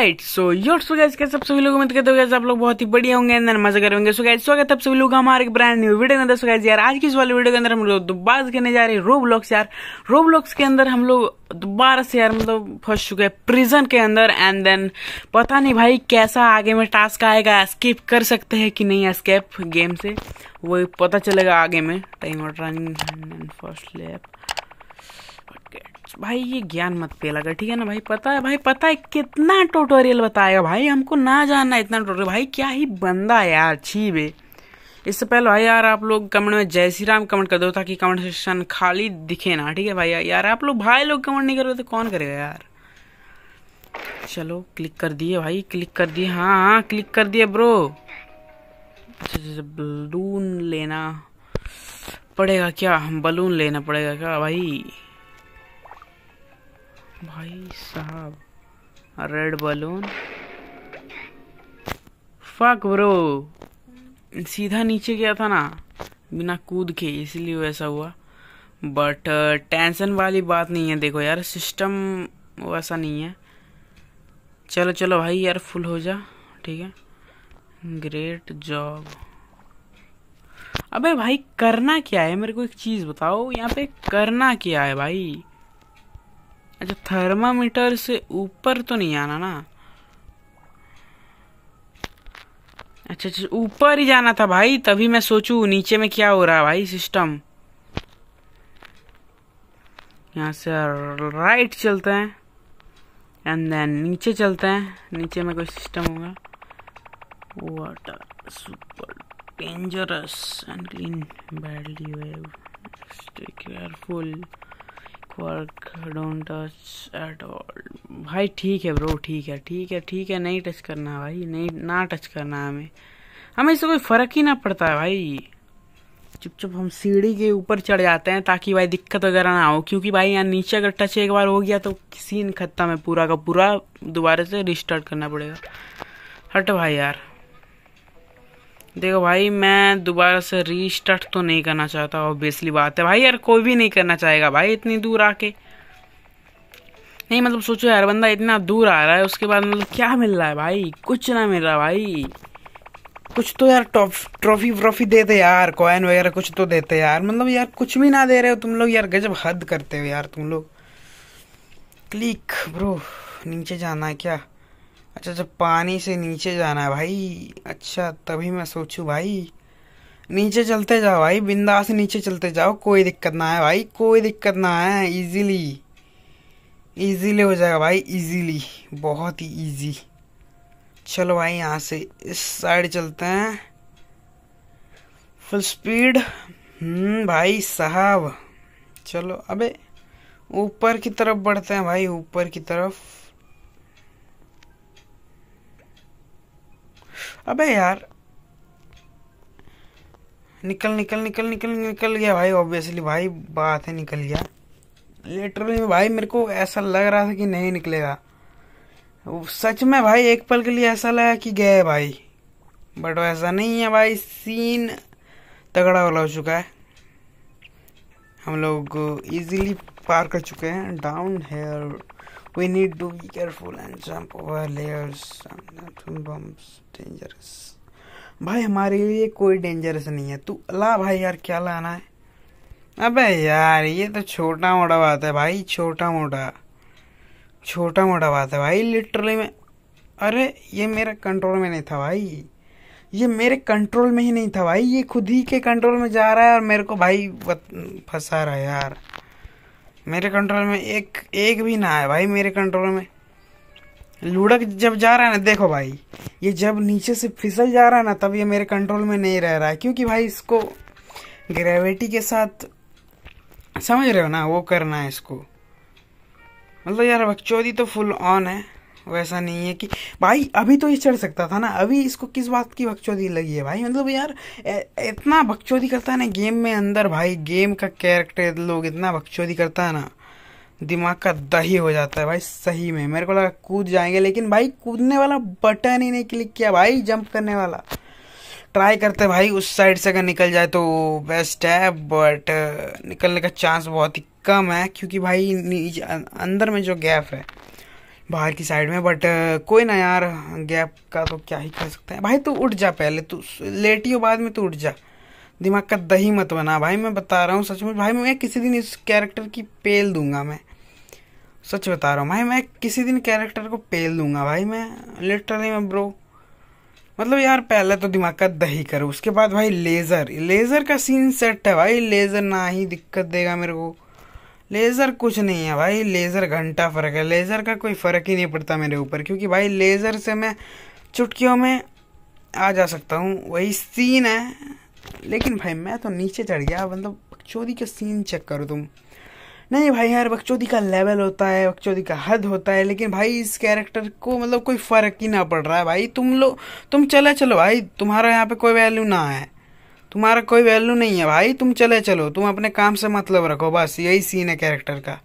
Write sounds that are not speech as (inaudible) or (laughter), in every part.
Right so your so guess के सब सभी लोगों में तो आप लोग बहुत ही बढ़िया होंगे अंदर मजा करेंगे सो गैस स्वागत है सभी लोग हमारे एक ब्रांड न्यू वीडियो के अंदर सो गैस यार आज की इस वाले वीडियो के अंदर हम लोग दोबारा करने जा रहे हैं रो ब्लॉक्स यार रो ब्लॉक्स के अंदर हम लोग दोबारा से यार मतलब फंस चुके हैं प्रिजन के अंदर एंड देन पता नहीं भाई कैसा आगे में टास्क आएगा स्किप कर सकते हैं कि नहीं स्केप गेम से वो पता चलेगा आगे में टाइम आउट रनिंग फर्स्ट लेप आपके भाई ये ज्ञान मत लगा ठीक है ना भाई पता है भाई पता है कितना ट्यूटोरियल बताएगा भाई हमको ना जानना इतना ट्यूटोरियल भाई क्या ही बंदा यार छी बे इससे पहले भाई यार आप लोग कमेंट में जय श्री राम कमेंट कर दो ताकि कमेंट सेक्शन खाली दिखे ना ठीक है भाई यार, आप लोग भाई लोग कमेंट नहीं करोगे तो कौन करेगा यार चलो क्लिक कर दिए भाई क्लिक कर दिए हाँ हाँ क्लिक कर दिए ब्रो बलून लेना पड़ेगा क्या हम बलून लेना पड़ेगा क्या भाई भाई साहब रेड बलून फक ब्रो सीधा नीचे गया था ना बिना कूद के इसलिए वैसा हुआ बट टेंशन uh, वाली बात नहीं है देखो यार सिस्टम वैसा नहीं है चलो चलो भाई यार फुल हो जा ठीक है ग्रेट जॉब अबे भाई करना क्या है मेरे को एक चीज़ बताओ यहाँ पे करना क्या है भाई अच्छा थर्मामीटर से ऊपर तो नहीं आना ना अच्छा अच्छा ऊपर ही जाना था भाई तभी मैं सोचू नीचे में क्या हो रहा है भाई सिस्टम यहाँ से राइट चलते हैं एंड देन नीचे चलते हैं नीचे में कोई सिस्टम होगा water super dangerous and clean badly wave careful work don't touch at all भाई ठीक है ब्रो ठीक है ठीक है ठीक है नहीं टच करना भाई नहीं ना टच करना हमें हमें इससे कोई फ़र्क ही ना पड़ता है भाई चुपचुप हम सीढ़ी के ऊपर चढ़ जाते हैं ताकि भाई दिक्कत वगैरह ना हो क्योंकि भाई यहाँ नीचे अगर टच एक बार हो गया तो सीन ख़त्म है पूरा का पूरा दोबारा से रिस्टार्ट करना पड़ेगा हट भाई यार देखो भाई मैं दोबारा से रीस्टार्ट तो नहीं करना चाहता ऑब्वियसली बात है भाई यार कोई भी नहीं करना चाहेगा भाई इतनी दूर आके नहीं मतलब सोचो यार बंदा इतना दूर आ रहा है उसके बाद मतलब क्या मिल रहा है भाई कुछ ना मिल रहा भाई कुछ तो यार ट्रॉफी व्रॉफी देते यार कॉइन वगैरह कुछ तो देते यार मतलब यार कुछ भी ना दे रहे हो तुम लोग यार गजब हद करते हो यार तुम लोग क्लिक ब्रो नीचे जाना है क्या अच्छा अच्छा पानी से नीचे जाना है भाई अच्छा तभी मैं सोचूं भाई नीचे चलते जाओ भाई बिंदास नीचे चलते जाओ कोई दिक्कत ना है भाई कोई दिक्कत ना है इजीली इजीली हो जाएगा भाई इजीली बहुत ही इजी चलो भाई यहाँ से इस साइड चलते हैं फुल स्पीड हम्म, भाई साहब चलो अबे ऊपर की तरफ बढ़ते हैं भाई ऊपर की तरफ अबे यार निकल निकल निकल निकल निकल गया भाई ऑब्वियसली भाई बात है निकल गया लिटरली भाई मेरे को ऐसा लग रहा था कि नहीं निकलेगा सच में भाई एक पल के लिए ऐसा लगा कि गए भाई बट ऐसा नहीं है भाई सीन तगड़ा वाला हो चुका है हम लोग इजीली पार कर चुके हैं down here We need to be careful and jump over layers. Some bombs dangerous. भाई हमारे लिए कोई डेंजरस नहीं है तू ला भाई यार क्या लाना है अबे यार ये तो छोटा मोटा बात है भाई छोटा मोटा छोटा मोटा बात है भाई लिटरली में अरे ये मेरे कंट्रोल में नहीं था भाई ये मेरे कंट्रोल में ही नहीं था भाई ये खुद ही के कंट्रोल में जा रहा है और मेरे को भाई फंसा रहा है यार मेरे कंट्रोल में एक एक भी ना है भाई मेरे कंट्रोल में लुढ़क जब जा रहा है ना देखो भाई ये जब नीचे से फिसल जा रहा है ना तब ये मेरे कंट्रोल में नहीं रह रहा है क्योंकि भाई इसको ग्रेविटी के साथ समझ रहे हो ना वो करना है इसको मतलब यार बकचौदी तो फुल ऑन है वैसा नहीं है कि भाई अभी तो ये चढ़ सकता था ना अभी इसको किस बात की बकचोदी लगी है भाई मतलब यार इतना बकचोदी करता है ना गेम में अंदर भाई गेम का कैरेक्टर लोग इतना बकचौदी करता है ना दिमाग का दही हो जाता है भाई सही में मेरे को लगा कूद जाएंगे लेकिन भाई कूदने वाला बटन ही नहीं क्लिक किया भाई जंप करने वाला ट्राई करते भाई उस साइड से अगर निकल जाए तो बेस्ट है बट निकलने का चांस बहुत ही कम है क्योंकि भाई अंदर में जो गैप है बाहर की साइड में बट uh, कोई ना यार गैप का तो क्या ही कर सकते हैं भाई तू उठ जा पहले तू लेटी हो बाद में तू उठ जा दिमाग का दही मत बना भाई मैं बता रहा हूँ सच में भाई मैं किसी दिन इस कैरेक्टर की पेल दूंगा मैं सच बता रहा हूँ भाई मैं किसी दिन कैरेक्टर को पेल दूंगा भाई मैं लिटरली मैं ब्रो मतलब यार पहले तो दिमाग का दही करो उसके बाद भाई लेज़र लेज़र का सीन सेट है भाई लेज़र ना ही दिक्कत देगा मेरे को लेज़र कुछ नहीं है भाई लेज़र घंटा फ़र्क है लेज़र का कोई फ़र्क ही नहीं पड़ता मेरे ऊपर क्योंकि भाई लेज़र से मैं चुटकियों में आ जा सकता हूँ वही सीन है लेकिन भाई मैं तो नीचे चढ़ गया मतलब बकचोदी का सीन चेक करो तुम नहीं भाई यार बकचोदी का लेवल होता है बकचोदी का हद होता है लेकिन भाई इस कैरेक्टर को मतलब कोई फ़र्क ही ना पड़ रहा है भाई तुम लोग तुम चले चलो भाई तुम्हारा यहाँ पे कोई वैल्यू ना है तुम्हारा कोई वैल्यू नहीं है भाई तुम चले चलो तुम अपने काम से मतलब रखो बस यही सीन है कैरेक्टर का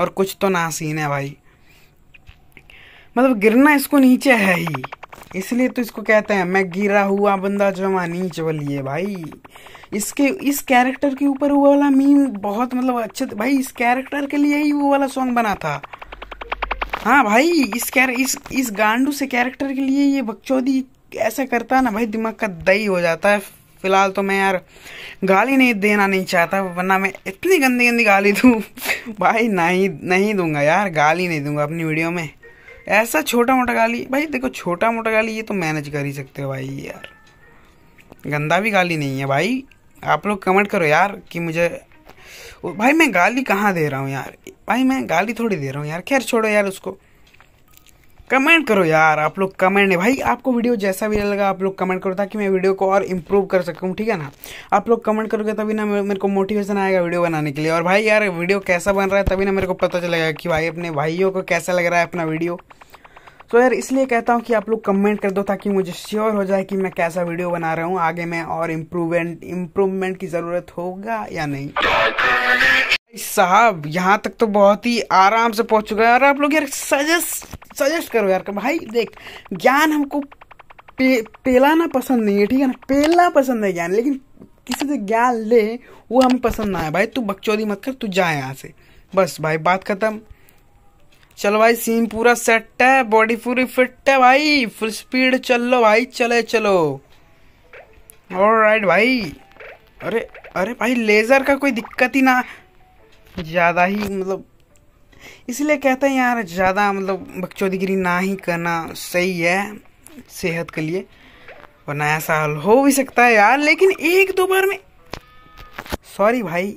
और कुछ तो ना सीन है भाई मतलब गिरना इसको नीचे है ही इसलिए तो इसको कहते हैं मैं गिरा हुआ बंदा जो हमारा नीचे वाली है भाई इसके इस कैरेक्टर के ऊपर वो वाला मीम बहुत मतलब अच्छे भाई इस कैरेक्टर के लिए ही वो वाला सॉन्ग बना था हाँ भाई इस कैर इस इस गांडू से कैरेक्टर के लिए ये बकचौदी ऐसा करता है ना भाई दिमाग का दही हो जाता है फिलहाल तो मैं यार गाली नहीं देना नहीं चाहता वरना मैं इतनी गंदी गंदी गाली दूँ भाई नहीं नहीं दूंगा यार गाली नहीं दूंगा अपनी वीडियो में ऐसा छोटा मोटा गाली भाई देखो छोटा मोटा गाली ये तो मैनेज कर ही सकते हो भाई यार गंदा भी गाली नहीं है भाई आप लोग कमेंट करो यार कि मुझे भाई मैं गाली कहाँ दे रहा हूँ यार भाई मैं गाली थोड़ी दे रहा हूँ यार खैर छोड़ो यार उसको कमेंट करो यार आप लोग कमेंट भाई आपको वीडियो जैसा भी लगा आप लोग कमेंट करो ताकि मैं वीडियो को और इम्प्रूव कर सकूँ ठीक है ना आप लोग कमेंट करोगे तभी ना मेरे को मोटिवेशन आएगा वीडियो बनाने के लिए और भाई यार वीडियो कैसा बन रहा है तभी ना मेरे को पता चलेगा कि भाई अपने भाइयों को कैसा लग रहा है अपना वीडियो तो यार इसलिए कहता हूँ कि आप लोग कमेंट कर दो ताकि मुझे श्योर हो जाए कि मैं कैसा वीडियो बना रहा हूँ आगे मैं और इम्प्रूवमेंट इम्प्रूवमेंट की ज़रूरत होगा या नहीं साहब यहाँ तक तो बहुत ही आराम से पहुंच चुका है और आप लोग यार सजेस्ट सजेस्ट करो यार भाई देख ज्ञान हमको पे, पेलाना पसंद नहीं है ठीक है ना पेलना पसंद है ज्ञान लेकिन किसी से ज्ञान ले वो हमें पसंद ना है भाई तू बकचौदी मत कर तू जा यहाँ से बस भाई बात खत्म चलो भाई सीन पूरा सेट है बॉडी पूरी फिट है भाई फुल स्पीड चल लो भाई चले चलो और राइट भाई अरे अरे भाई लेज़र का कोई दिक्कत ही ना ज़्यादा ही मतलब इसलिए कहते हैं यार ज़्यादा मतलब बकचौदीगिरी ना ही करना सही है सेहत के लिए और नया साल हो भी सकता है यार लेकिन एक दो बार में सॉरी भाई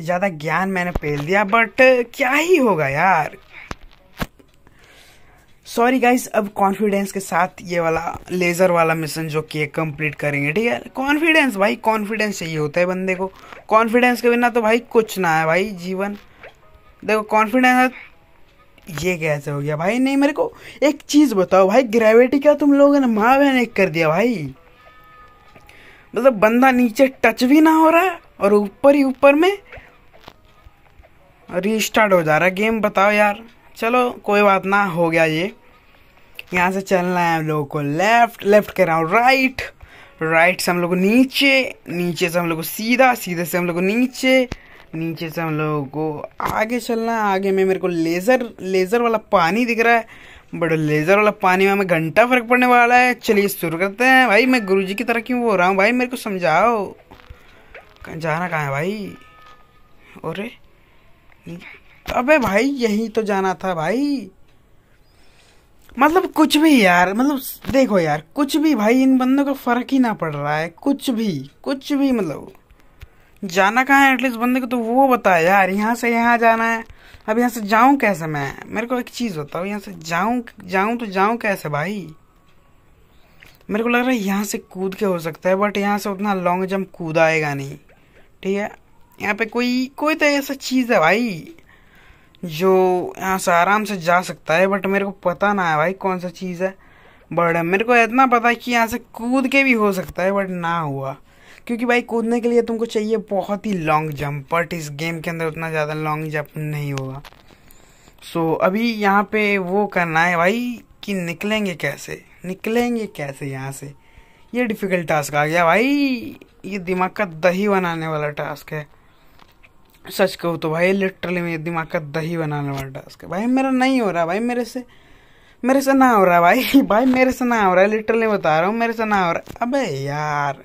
ज़्यादा ज्ञान मैंने पेल दिया बट क्या ही होगा यार सॉरी गाइस अब कॉन्फिडेंस के साथ ये वाला लेज़र वाला मिशन जो कि कंप्लीट करेंगे ठीक है कॉन्फिडेंस भाई कॉन्फिडेंस चाहिए होता है बंदे को कॉन्फिडेंस के बिना तो भाई कुछ ना है भाई जीवन देखो कॉन्फिडेंस ये कैसे हो गया भाई नहीं मेरे को एक चीज़ बताओ भाई ग्रेविटी का तुम लोगों ने माँ बहन एक कर दिया भाई मतलब बंदा नीचे टच भी ना हो रहा है और ऊपर ही ऊपर में रिस्टार्ट हो जा रहा है गेम बताओ यार चलो कोई बात ना हो गया ये यहाँ से चलना है हम लोगों को लेफ्ट लेफ्ट कह रहा हूँ राइट राइट से हम लोग को नीचे नीचे से हम लोग को सीधा सीधे से हम लोग को नीचे नीचे से हम लोगों को आगे चलना है आगे में मेरे को लेज़र लेज़र वाला पानी दिख रहा है बट लेज़र वाला पानी में हमें घंटा फर्क पड़ने वाला है चलिए शुरू करते हैं भाई मैं गुरु की तरह क्यों बोल रहा हूँ भाई मेरे को समझाओ जाना कहाँ है भाई अरे अबे भाई यही तो जाना था भाई मतलब कुछ भी यार मतलब देखो यार कुछ भी भाई इन बंदों को फर्क ही ना पड़ रहा है कुछ भी कुछ भी मतलब जाना कहाँ है एटलीस्ट बंदे को तो वो बता यार यहाँ से यहाँ जाना है अब यहाँ से जाऊँ कैसे मैं मेरे को एक चीज़ बताओ यहाँ से जाऊँ जाऊँ तो जाऊँ कैसे भाई मेरे को लग रहा है यहाँ से कूद के हो सकता है बट यहाँ से उतना लॉन्ग जंप आएगा नहीं ठीक है यहाँ पे कोई कोई तो ऐसा चीज़ है भाई जो यहाँ से आराम से जा सकता है बट मेरे को पता ना है भाई कौन सा चीज़ है बट मेरे को इतना पता है कि यहाँ से कूद के भी हो सकता है बट ना हुआ क्योंकि भाई कूदने के लिए तुमको चाहिए बहुत ही लॉन्ग जंप बट इस गेम के अंदर उतना ज़्यादा लॉन्ग जंप नहीं होगा सो so, अभी यहाँ पे वो करना है भाई कि निकलेंगे कैसे निकलेंगे कैसे यहाँ से ये डिफ़िकल्ट टास्क आ गया भाई ये दिमाग का दही बनाने वाला टास्क है सच कहूँ तो भाई लिटरली मेरे दिमाग का दही बनाने वाला टास्क है भाई मेरा नहीं हो रहा भाई मेरे से मेरे से ना हो रहा भाई (laughs) भाई मेरे से ना हो रहा है लिटरली बता रहा हूँ मेरे से ना हो रहा है अबे यार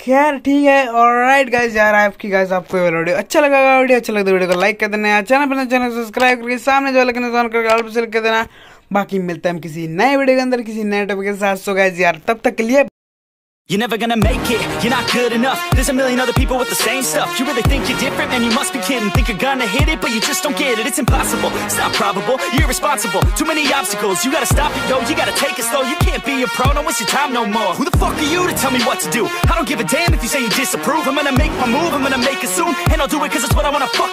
खैर ठीक है और राइट गाइज यार आपकी गाइज आपको ये वीडियो अच्छा लगा होगा वीडियो अच्छा लगता तो वीडियो को लाइक कर देना चैनल पर चैनल सब्सक्राइब करके सामने जो लगे ऑन करके और सिल कर देना बाकी मिलता है हम किसी नए वीडियो के अंदर किसी नए टॉपिक के साथ सो गाइज यार तब तक के लिए You're never gonna make it, you're not good enough There's a million other people with the same stuff You really think you're different? Man, you must be kidding Think you're gonna hit it, but you just don't get it It's impossible, it's not probable, you're irresponsible Too many obstacles, you gotta stop it, yo You gotta take it slow, you can't be a pro Don't waste your time no more Who the fuck are you to tell me what to do? I don't give a damn if you say you disapprove I'm gonna make my move, I'm gonna make it soon And I'll do it cause it's what I wanna fuck